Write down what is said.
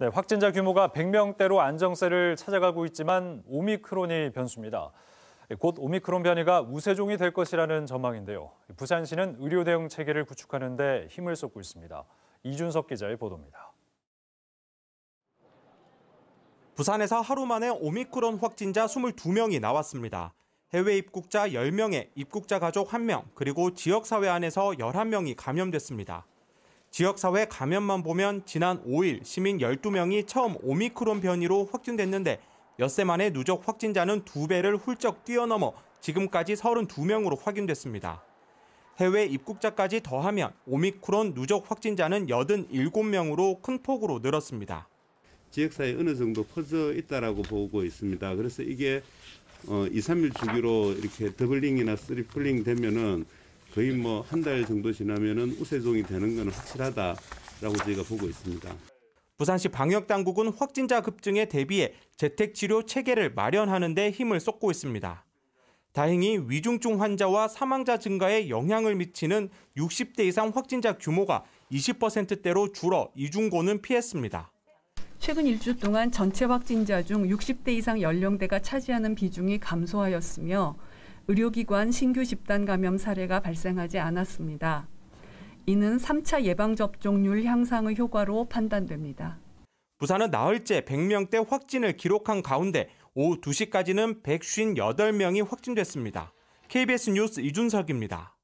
네, 확진자 규모가 100명대로 안정세를 찾아가고 있지만 오미크론이 변수입니다. 곧 오미크론 변이가 우세종이 될 것이라는 전망인데요. 부산시는 의료 대응 체계를 구축하는 데 힘을 쏟고 있습니다. 이준석 기자의 보도입니다. 부산에서 하루 만에 오미크론 확진자 22명이 나왔습니다. 해외 입국자 10명에 입국자 가족 1명, 그리고 지역사회 안에서 11명이 감염됐습니다. 지역사회 감염만 보면 지난 5일 시민 12명이 처음 오미크론 변이로 확진됐는데 엿새 만에 누적 확진자는 2 배를 훌쩍 뛰어넘어 지금까지 32명으로 확인됐습니다. 해외 입국자까지 더하면 오미크론 누적 확진자는 87명으로 큰 폭으로 늘었습니다. 지역사회 어느 정도 퍼져 있다라고 보고 있습니다. 그래서 이게 2, 어, 3일 주기로 이렇게 더블링이나 쓰리플링 되면은 거의 뭐한달 정도 지나면은 우세종이 되는 건 확실하다라고 저희가 보고 있습니다. 부산시 방역당국은 확진자 급증에 대비해 재택치료 체계를 마련하는 데 힘을 쏟고 있습니다. 다행히 위중증 환자와 사망자 증가에 영향을 미치는 60대 이상 확진자 규모가 20%대로 줄어 이중고는 피했습니다. 최근 1주 동안 전체 확진자 중 60대 이상 연령대가 차지하는 비중이 감소하였으며 의료기관 신규 집단 감염 사례가 발생하지 않았습니다. 이는 3차 예방접종률 향상의 효과로 판단됩니다. 부산은 나흘째 100명대 확진을 기록한 가운데 오후 2시까지는 158명이 확진됐습니다. KBS 뉴스 이준석입니다.